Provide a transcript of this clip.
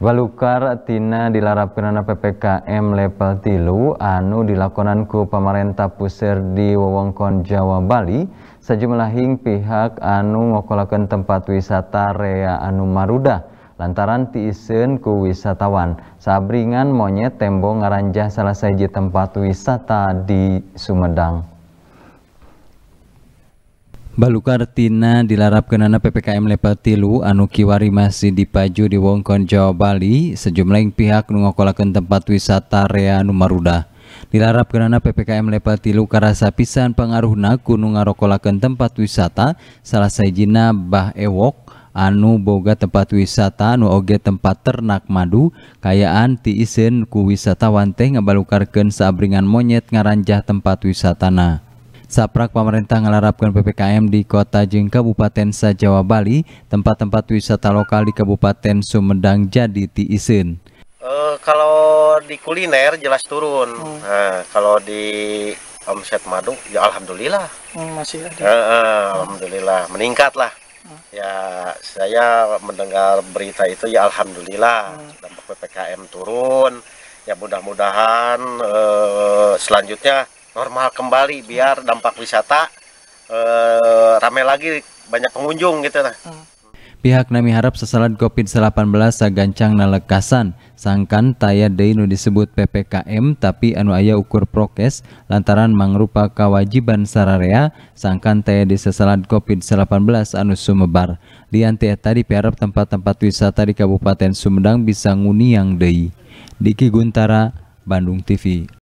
Balukar tina dilarapkeunana PPKM level tilu anu dilakonan ku pusir di wewengkon Jawa Bali sejumlah hing pihak anu ngokolakan tempat wisata rea anu Maruda, lantaran tiisen ku wisatawan sabringan monyet tembong ngaranjah salah siji tempat wisata di Sumedang kelukartina dilarapkenana PppKMlepatilu anu Kiwari masih dipaju di wonngkon Jawa Bali sejumleng pihak nugokolaken tempat wisata Rea Numaruda dilarapkenana PppKMlepatilu karasa pisan pengaruh na ku nu ngarokolaken tempat wisata salah saijiina Bah ewok anu Boga tempat wisatau OG tempat ternak madu kayaan tiizen ku wisatawantengebalukaken sabringan monyet ngaranjah tempat wisatana. Saprak pemerintah menerapkan PPKM di Kota Jeng Kabupaten Sajawa Bali, tempat-tempat wisata lokal di Kabupaten Sumedang jadi tiisin. Uh, kalau di kuliner jelas turun. Hmm. Uh, kalau di omset madu ya alhamdulillah. Hmm, masih ada. Uh, uh, alhamdulillah meningkat lah. Hmm. Ya saya mendengar berita itu ya alhamdulillah hmm. dampak PPKM turun. Ya mudah-mudahan uh, selanjutnya normal kembali biar dampak wisata eh, ramai lagi banyak pengunjung gitu nah. Pihak Nami harap sesalat COVID-19 sagancang nalekasan, sangkan taya deinu disebut PPKM tapi anu aya ukur prokes lantaran mangrupa kewajiban sararea, sangkan taya di sesalat COVID-19 anu sumebar. Lian tadi piharap tempat-tempat wisata di Kabupaten Sumedang bisa nguni yang dei. Diki Guntara, Bandung TV.